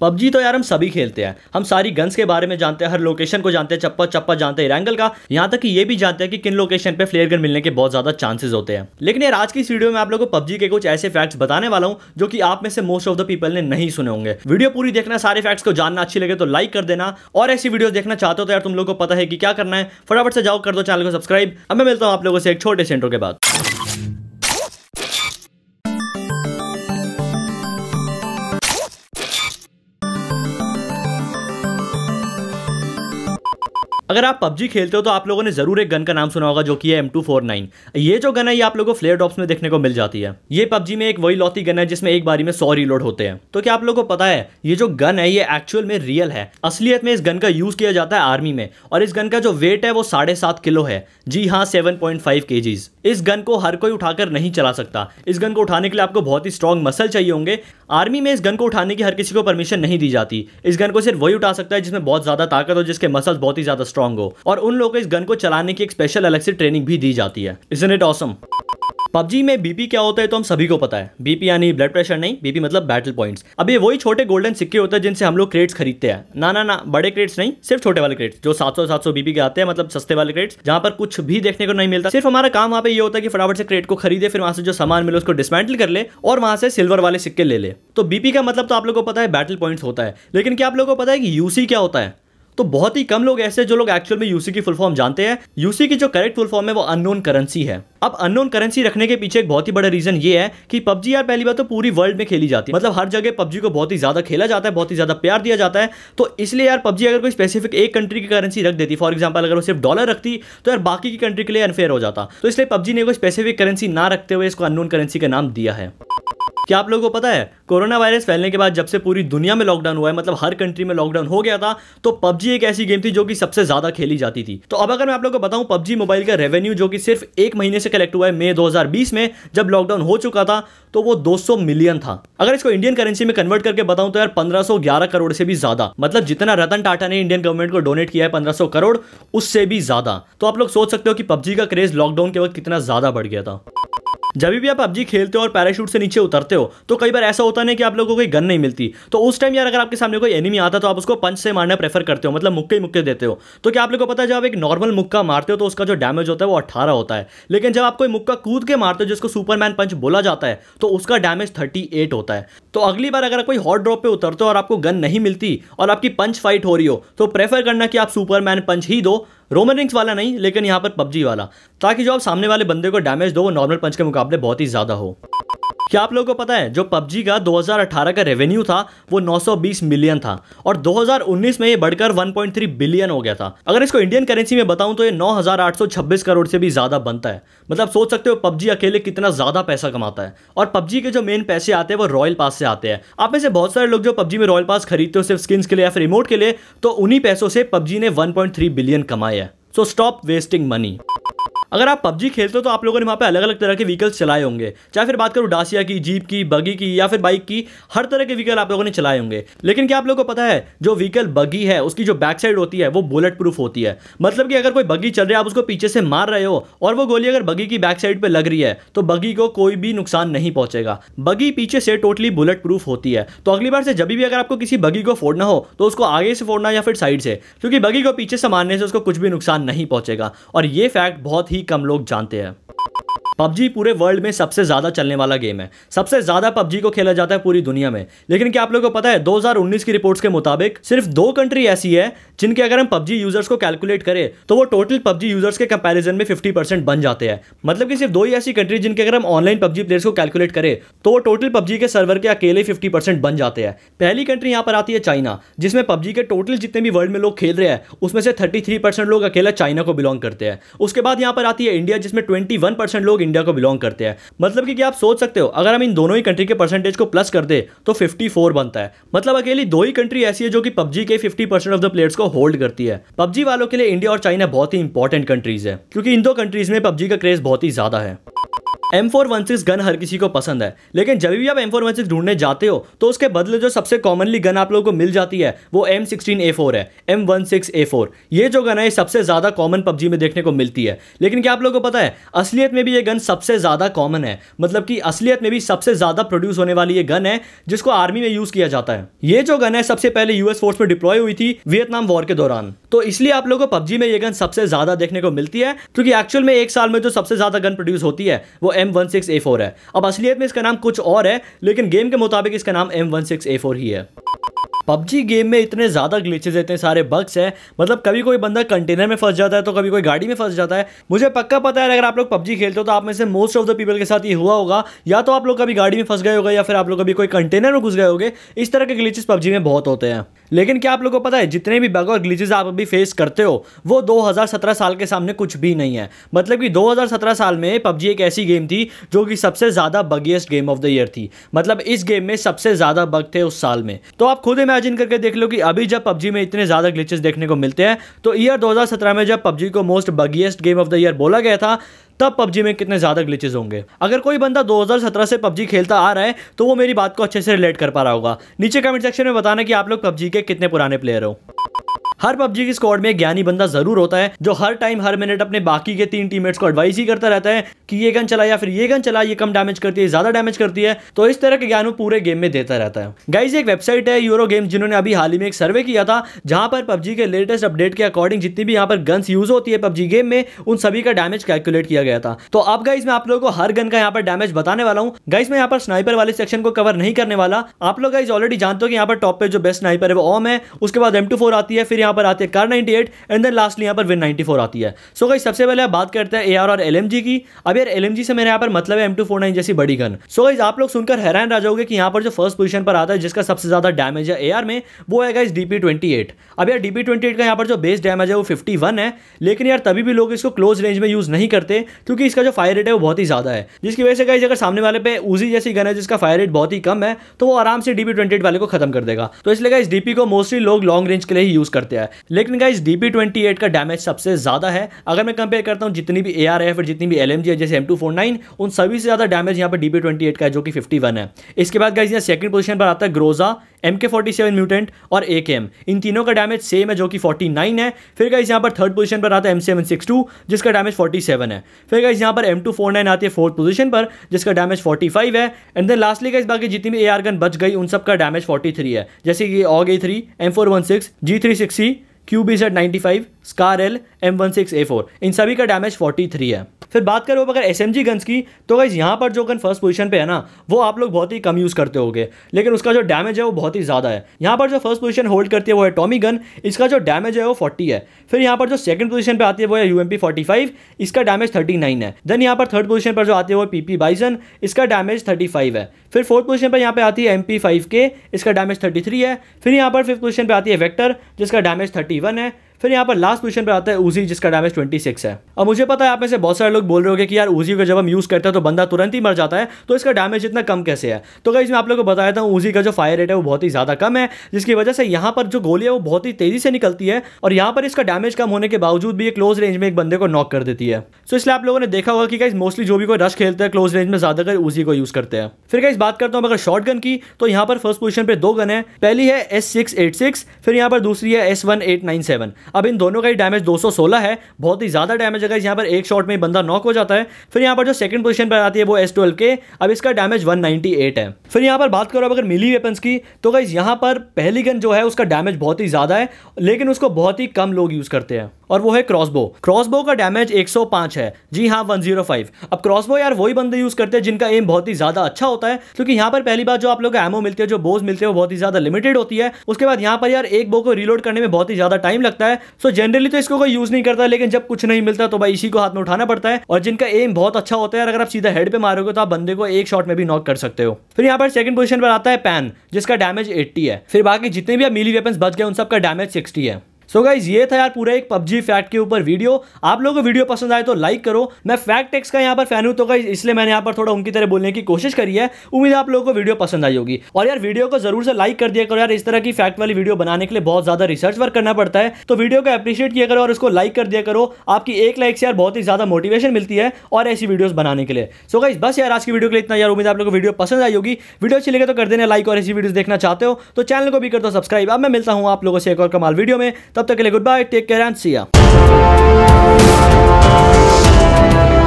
PUBG तो यार हम सभी खेलते हैं हम सारी गन्स के बारे में जानते हैं हर लोकेशन को जानते हैं चप्पा चप्पा जानते हैं रैंगल का यहाँ तक कि ये भी जानते हैं कि किन लोकेशन पे फ्लेयर गन मिलने के बहुत ज्यादा चांसेस होते हैं लेकिन यार आज की इस वीडियो में आप लोगों को पबजी के कुछ ऐसे फैक्ट्स बताने वाला हूँ जो कि आप में से मोस्ट ऑफ द पीपल ने नहीं सुने होंगे वीडियो पूरी देखना सारे फैक्ट्स को जानना अच्छी लगे तो लाइक कर देना और ऐसी वीडियो देखना चाहते हो तो यार तुम लोग को पता है कि क्या करना है फटाफट से जाओ कर दो चैनल को सब्सक्राइब अब मैं मिलता हूँ आप लोगों से एक छोटे सेंटर के बाद अगर आप पबजी खेलते हो तो आप लोगों ने जरूर एक गन का नाम सुना होगा जो कि है एम टू फोर नाइन ये जो गन है ये आप लोगों को फ्लेयर डॉप्स में देखने को मिल जाती है ये पब्जी में एक वही लौती गन है जिसमें एक बारी में सौ रीलोड होते हैं तो क्या आप लोगों को पता है ये जो गन है ये एक्चुअल में रियल है असलियत में इस गन का यूज किया जाता है आर्मी में और इस गन का जो वेट है वो साढ़े सात किलो है जी हाँ सेवन पॉइंट फाइव के जीज इस गन को हर कोई उठाकर नहीं चला सकता इस गन को उठाने के लिए आपको बहुत ही स्ट्रॉन्ग मसल चाहिए होंगे आर्मी में इस गन को उठाने की हर किसी को परमिशन नहीं दी जाती इस गन को सिर्फ वही उठा सकता है जिसमें बहुत ज्यादा ताकत हो जिसके मसल बहुत ही ज्यादा स्ट्रॉन्ग स्ट्रॉन्ग हो और उन लोगों को इस गन को चलाने की एक स्पेशल अलग से ट्रेनिंग भी दी जाती है इसन इट ऑसम पबजी में बीपी क्या होता है तो हम सभी को पता है बीपी यानी ब्लड प्रेशर नहीं बीपी मतलब बैटल पॉइंट्स अब ये वही छोटे गोल्डन सिक्के होते हैं जिनसे हम लोग क्रेट्स खरीदते हैं ना ना ना बड़े क्रेट्स नहीं सिर्फ छोटे वाले क्रेट्स जो 700 700 बीपी के आते हैं मतलब सस्ते वाले क्रेट्स जहां पर कुछ भी देखने को नहीं मिलता सिर्फ हमारा काम वहाँ पे ये होता है कि फटाफट से क्रेट को खरीदे फिर वहां से जो सामान मिले उसको डिसमेंटल कर ले और वहां से सिल्वर वाले सिक्के ले ले तो बीपी का मतलब तो आप लोग को पता है बैटल पॉइंट्स होता है लेकिन क्या आप लोग को पता है कि यूसी क्या होता है तो बहुत ही कम लोग ऐसे जो लोग एक्चुअल में यूसी की फुल फॉर्म जानते हैं यूसी की जो करेक्ट फुल फॉर्म है वो अननोन करेंसी है अब अननोन करेंसी रखने के पीछे एक बहुत ही बड़ा रीजन ये है कि पबजी यार पहली बार तो पूरी वर्ल्ड में खेली जाती है मतलब हर जगह पबजी को बहुत ही ज्यादा खेला जाता है बहुत ही ज्यादा प्यार दिया जाता है तो इसलिए यार पबजी अगर कोई स्पेसिफिक एक कंट्री की करेंसी रख देती फॉर एग्जाम्पल अगर वो सिर्फ डॉलर रखती तो यार बाकी की कंट्री के लिए अनफेयर हो जाता तो इसलिए पबजी ने कोई स्पेसिफिक करेंसी ना रखते हुए इसको अननोन करेंसी का नाम दिया है क्या आप लोगों को पता है कोरोना वायरस फैलने के बाद जब से पूरी दुनिया में लॉकडाउन हुआ है मतलब हर कंट्री में लॉकडाउन हो गया था तो पबजी एक ऐसी गेम थी जो कि सबसे ज्यादा खेली जाती थी तो अब अगर मैं आप लोगों को बताऊं पबजी मोबाइल का रेवेन्यू जो कि सिर्फ एक महीने से कलेक्ट हुआ है मई दो में जब लॉकडाउन हो चुका था तो वो दो मिलियन था अगर इसको इंडियन करेंसी में कन्वर्ट करके बताऊं तो यार पंद्रह करोड़ से भी ज्यादा मतलब जितना रतन टाटा ने इंडियन गवर्नमेंट को डोनेट किया है पंद्रह करोड़ उससे भी ज्यादा तो आप लोग सोच सकते हो कि पबजी का क्रेज लॉकडाउन के वक्त कितना ज्यादा बढ़ गया था जब भी आप पबजी खेलते हो और पैराशूट से नीचे उतरते हो तो कई बार ऐसा होता नहीं कि आप लोगों को गन नहीं मिलती तो उस टाइम यार अगर आपके सामने कोई एनिमी आता तो आप उसको पंच से मारना प्रेफर करते हो मतलब मुक्के ही मुक्के देते हो तो क्या आप लोगों को पता है जब आप एक नॉर्मल मुक्का मारते हो तो उसका जो डैमेज होता है वो अट्ठारह होता है लेकिन जब आप कोई मुक्का कूद के मारते हो जिसको सुपरमैन पंच बोला जाता है तो उसका डैमेज थर्टी एट होता है तो अगली बार अगर कोई हॉट ड्रॉप पे उतरते हो और आपको गन नहीं मिलती और आपकी पंच फाइट हो रही हो तो प्रेफर करना कि आप सुपरमैन पंच ही दो रोमन रिंग्स वाला नहीं लेकिन यहाँ पर पबजी वाला ताकि जो आप सामने वाले बंदे को डैमेज दो वो नॉर्मल पंच के मुकाबले बहुत ही ज़्यादा हो क्या आप लोगों को पता है जो पबजी का 2018 का रेवेन्यू था वो 920 मिलियन था और 2019 में ये बढ़कर 1.3 बिलियन हो गया था अगर इसको इंडियन करेंसी में बताऊं तो ये 9,826 करोड़ से भी ज़्यादा बनता है मतलब सोच सकते हो पबजी अकेले कितना ज़्यादा पैसा कमाता है और पबजी के जो मेन पैसे आते हैं वो रॉयल पास से आते हैं आप में से बहुत सारे लोग जो पब्जी में रॉयल पास खरीदते हो सिर्फ स्किन्स के लिए या फिर रिमोट के लिए तो उन्हीं पैसों से पबजी ने वन बिलियन कमाए है सो स्टॉप वेस्टिंग मनी अगर आप पबजी खेलते हो तो आप लोगों ने वहाँ पे अलग अलग तरह के व्हीकल्स चलाए होंगे चाहे फिर बात करूँ डासिया की जीप की बगी की या फिर बाइक की हर तरह के व्हीकल आप लोगों ने चलाए होंगे लेकिन क्या आप लोगों को पता है जो व्हीकल बगी है उसकी जो बैक साइड होती है वो बुलेट प्रूफ होती है मतलब कि अगर कोई बगी चल रही है आप उसको पीछे से मार रहे हो और वो गोली अगर बगी की बैक साइड पर लग रही है तो बगी को कोई भी नुकसान नहीं पहुंचेगा बगी पीछे से टोटली बुलेट प्रूफ होती है तो अगली बार से जब भी अगर आपको किसी बगी को फोड़ना हो तो उसको आगे से फोड़ना या फिर साइड से क्योंकि बगी को पीछे से मारने से उसको कुछ भी नुकसान नहीं पहुंचेगा और ये फैक्ट बहुत ही ही कम लोग जानते हैं पबजी पूरे वर्ल्ड में सबसे ज़्यादा चलने वाला गेम है सबसे ज़्यादा पबजी को खेला जाता है पूरी दुनिया में लेकिन क्या आप लोगों को पता है 2019 की रिपोर्ट्स के मुताबिक सिर्फ दो कंट्री ऐसी है जिनके अगर हम पबजी यूजर्स को कैलकुलेट करें तो वो टोटल पबजी यूजर्स के कंपेरिजन में फिफ्टी बन जाते हैं मतलब कि सिर्फ दो ही ऐसी कंट्री जिनके अगर हम ऑनलाइन पबजी प्लेयर्स को कैलकुलेट करें तो वो टोटल पबजी के सर्वर के अकेले फिफ्टी बन जाते हैं पहली कंट्री यहाँ पर आती है चाइना जिसमें पबजी के टोटल जितने भी वर्ल्ड में लोग खेल रहे हैं उसमें से थर्टी लोग अकेला चाइना को बिलोंग करते हैं उसके बाद यहाँ पर आती है इंडिया जिसमें ट्वेंटी लोग इंडिया को बिलोंग करते हैं मतलब कि क्या आप सोच सकते हो अगर हम इन दोनों ही कंट्री के परसेंटेज को प्लस कर दे तो फिफ्टी बनता है मतलब अकेली दो ही कंट्री ऐसी है जो कि पबजी के फिफ्टी ऑफ द प्लेयर्स को होल्ड करती है पबजी वालों के लिए इंडिया और चाइना बहुत ही इंपॉर्टेंट कंट्रीज है क्योंकि इन दो कंट्रीज में पबजी का क्रेज बहुत ही ज्यादा है M four one six gun हर किसी को पसंद है लेकिन जब भी आप एम फोर वन सिक्स ढूंढने जाते हो तो उसके बदले जो सबसे कॉमनली गन आप लोगों को मिल जाती है वो एम सिक्सटीन ए फोर है M one six A four ये जो गन है ये सबसे ज़्यादा कॉमन पबजी में देखने को मिलती है लेकिन क्या आप लोगों को पता है असलियत में भी ये गन सबसे ज़्यादा कॉमन है मतलब कि असलियत में भी सबसे ज़्यादा प्रोड्यूस होने वाली ये गन है जिसको आर्मी में यूज़ किया जाता है ये जो गन है सबसे पहले यूएस फोर्स में डिप्लॉय हुई थी वियतनाम वॉर के दौरान तो इसलिए आप लोगों को पबजी में ये गन सबसे ज़्यादा देखने को मिलती है क्योंकि एक्चुअल में एक साल में जो सबसे ज़्यादा गन प्रोड्यूस होती है वो M one six A four है अब असलियत में इसका नाम कुछ और है लेकिन गेम के मुताबिक इसका नाम M one six A four ही है PUBG गेम में इतने ज़्यादा ग्लिचेज इतने सारे बग्स हैं मतलब कभी कोई बंदा कंटेनर में फंस जाता है तो कभी कोई गाड़ी में फंस जाता है मुझे पक्का पता है अगर आप लोग पबजी खेलते हो तो आप में से मोस्ट ऑफ द पीपल के साथ ये हुआ होगा या तो आप लोग कभी गाड़ी में फंस गए होगा या फिर आप लोग कभी कोई कंटेनर में घुस गए होगे इस तरह के ग्लिचेस पबजी में बहुत होते हैं लेकिन क्या आप लोग को पता है जितने भी बग और ग्लिचेज आप अभी फेस करते हो वो दो साल के सामने कुछ भी नहीं है मतलब कि दो साल में पबजी एक ऐसी गेम थी जो कि सबसे ज़्यादा buggiest game of the year थी मतलब इस गेम में सबसे ज़्यादा बग थे उस साल में तो आप आप खुद इमेजिन करके देख लो कि अभी जब पबजी में इतने ज़्यादा ग्लिचेस देखने को मिलते हैं तो ईयर 2017 में जब पबजी को most buggiest game of the year बोला गया था तब पबजी में कितने ज़्यादा ग्लिचेस होंगे अगर कोई बंदा 2017 से पबजी खेलता आ रहा है तो वो मेरी बात को अच्छे से रिलेट कर पा रहा होगा नीचे कमेंट सेक्शन में बताना कि आप लोग पबजी के कितने पुराने प्लेयर हो हर पबजी की स्कॉड में ज्ञानी बंदा जरूर होता है जो हर टाइम हर मिनट अपने बाकी के तीन टीम को एडवाइस ही करता रहता है कि ये गन चला या फिर ये गन चला ये कम डैमेज करती है ज्यादा डैमेज करती है तो इस तरह के ज्ञान वो पूरे गेम में देता रहता है गाइज एक वेबसाइट है यूरो गेम जिन्होंने अभी हाल ही में एक सर्वे किया था जहां पर पबजी के लेटेस्ट अपडेट के अकॉर्डिंग जितनी भी यहाँ पर गन्स यूज होती है पबजी गेम में उन सभी का डैमेज कैलकुलेट किया गया था तो अब गाइज मैं आप लोगों को हर गन का यहाँ पर डैमेज बताने वाला हूँ गाइज मैं यहाँ पर स्नाइपर वाले सेक्शन को कवर नहीं करने वाला आप लोग गाइज ऑलरेडी जानते हो कि यहाँ पर टॉप पे जो बेस्ट स्नाइपर है वो ऑम है उसके बाद एम आती है फिर यहाँ यहाँ पर आती है कार 98 एंड देन लास्टली यहाँ पर विन 94 आती है सो so, गई सबसे पहले आप बात करते हैं ए और एल की अब यार एल से मेरे यहाँ पर मतलब है एम जैसी बड़ी गन सो so, गाइज आप लोग सुनकर हैरान रह जाओगे कि यहाँ पर जो फर्स्ट पोजीशन पर आता है जिसका सबसे ज़्यादा डैमेज है ए में वो है गाइज डी पी अब यार डी पी का यहाँ पर जो बेस डैमेज है वो फिफ्टी है लेकिन यार तभी भी लोग इसको क्लोज रेंज में यूज़ नहीं करते क्योंकि इसका जो फायर रेट है वो बहुत ही ज़्यादा है जिसकी वजह से गाइज अगर सामने वाले पे ऊजी जैसी गन है जिसका फायर रेट बहुत ही कम है तो वो आराम से डी वाले को खत्म कर देगा तो इसलिए इस डीपी को मोस्टली लोग लॉन्ग रेंज के लिए ही यूज़ करते हैं गया है लेकिन guys D P twenty eight का डैमेज सबसे ज़्यादा है अगर मैं कंपेयर करता हूँ जितनी भी ए आर एफ फिर जितनी भी एल एम जी है जैसे एम टू फोर नाइन उन सभी से ज़्यादा डैमेज यहाँ पर डी पी ट्वेंटी एट का है जो कि फिफ्टी वन है इसके बाद गाइज यहाँ सेकंड पोजीशन पर आता है Groza M K forty seven mutant और ए के एम इन तीनों का डैमेज सेम है जो कि फोर्टी नाइन है फिर गाइज यहाँ पर थर्ड पोजीशन पर आता है एम सेवन सिक्स टू जिसका डैमेज फोर्टी सेवन है फिर गाइज यहाँ पर एम टू फोर नाइन आती है फोर्थ पोजीशन पर जिसका डैमेज फोर्टी फाइव है एंड देन लास्टली गाइज बाकी जितनी भी ए आर गन बच गई उन सब का डैमेज फोर्टी थ्री है जैसे कि AUG A three M four one six G three six C Q B set ninety five SCAR L M one six A four इन सभी का डैमेज फोर्टी थ्री है फिर बात करो अगर एस एम जी गन्स की तो गाइज यहाँ पर जो गन फर्स्ट पोजीशन पे है ना वो आप लोग बहुत ही कम यूज़ करते होगे लेकिन उसका जो डैमेज है वो बहुत ही ज़्यादा है यहाँ पर जो फर्स्ट पोजीशन होल्ड करती है वो है टॉमी गन इसका जो डैमेज है वो फोर्टी है फिर यहाँ पर जो सेकंड पोजीशन पर आती है वो है U M P forty five इसका डैमेज थर्टी नाइन है देन यहाँ पर थर्ड पोजीशन पर जो आती है वो पी पी बाइजन इसका डैमेज थर्टी फाइव है फिर फोर्थ पोजीशन पर यहाँ पर आती है एम पी फाइव के इसका डैमेज थर्टी थ्री है फिर यहाँ पर फिफ्थ पोजीशन पर आती है वैक्टर जिसका डैमेज थर्टी वन है फिर यहाँ पर लास्ट पोजीशन पर आता है उजी जिसका डैमेज 26 है अब मुझे पता है आप में से बहुत सारे लोग बोल रहे हो कि यार ऊजी का जब हम यूज़ करते हैं तो बंदा तुरंत ही मर जाता है तो इसका डैमेज इतना कम कैसे है तो कहीं मैं आप लोग को बताया था उजी का जो फायर रेट है वो बहुत ही ज़्यादा कम है जिसकी वजह से यहाँ पर जो गोली है वो बहुत ही तेज़ी से निकलती है और यहाँ पर इसका डैमेज कम होने के बावजूद भी ये क्लोज रेंज में एक बंदे को नॉक कर देती है सो इसलिए आप लोगों ने देखा होगा कि कहीं मोस्टली जो भी कोई रश खेलता है क्लोज रेंज में ज़्यादातर उजी को यूज़ करते हैं फिर कहीं बात करता हूँ अगर शॉर्ट गन की तो यहाँ पर फर्स्ट पोजिशन पर दो गन है पहली है एस फिर यहाँ पर दूसरी है एस अब इन दोनों का ही डैमेज 216 है बहुत ही ज़्यादा डैमेज है यहाँ पर एक शॉट में बंदा नॉक हो जाता है फिर यहाँ पर जो सेकंड पोजीशन पर आती है वो एस के अब इसका डैमेज 198 है फिर यहाँ पर बात करो अब अगर मिली वेपन्स की तो गाइज यहाँ पर पहली गन जो है उसका डैमेज बहुत ही ज़्यादा है लेकिन उसको बहुत ही कम लोग यूज़ करते हैं और वो है क्रॉसबो क्रॉसबो का डैमेज 105 है जी हाँ 105 अब क्रॉसबो यार वही बंदे यूज़ करते हैं जिनका एम बहुत ही ज़्यादा अच्छा होता है क्योंकि यहाँ पर पहली बार जो आप लोग एमओ मिलते हैं जो बोज मिलते हैं वो बहुत ही ज़्यादा लिमिटेड होती है उसके बाद यहाँ पर यार एक बो को रिलोड करने में बहुत ही ज़्यादा टाइम लगता है सो जनरली तो इसको कोई यूज नहीं करता लेकिन जब कुछ नहीं मिलता तो भाई इसी को हाथ में उठाना पड़ता है और जिनका एम बहुत अच्छा होता है अगर आप सीधा हेड पे मारोगे तो आप बंदे को एक शॉट में भी नॉक कर सकते हो फिर यहाँ पर सेकंड पोजीशन पर आता है पैन जिसका डैमेज 80 है फिर बाकी जितने भी आप मिली वेपन्स बच गए उन सबका डैमेज 60 है सो गाइज ये था यार पूरा एक पबजी फैक्ट के ऊपर वीडियो आप लोगों को वीडियो पसंद आए तो लाइक करो मैं फैक्ट टेक्स का यहाँ पर फैन हूँ तो गाइज इसलिए मैंने यहाँ पर थोड़ा उनकी तरह बोलने की कोशिश करी है उम्मीद आप लोगों को वीडियो पसंद आई होगी और यार वीडियो को जरूर से लाइक कर दिया करो यार इस तरह की फैक्ट वाली वीडियो बनाने के लिए बहुत ज्यादा रिसर्च वर्क करना पड़ता है तो वीडियो को अप्रिशिएट किया करो और उसको लाइक कर दिया करो आपकी एक लाइक से यार बहुत ही ज्यादा मोटिवेशन मिलती है और ऐसी वीडियोज बनाने के लिए सो गाइज बस यार आज की वीडियो के लिए इतना यार उम्मीद आप लोगों को वीडियो पसंद आई होगी वीडियो अच्छी लगे तो कर देना लाइक और ऐसी वीडियो देखना चाहते हो तो चैनल को भी कर दो सब्सक्राइब अब मैं मिलता हूँ आप लोगों से एक और कमाल वीडियो में तो तब तक के लिए good bye take care and Siya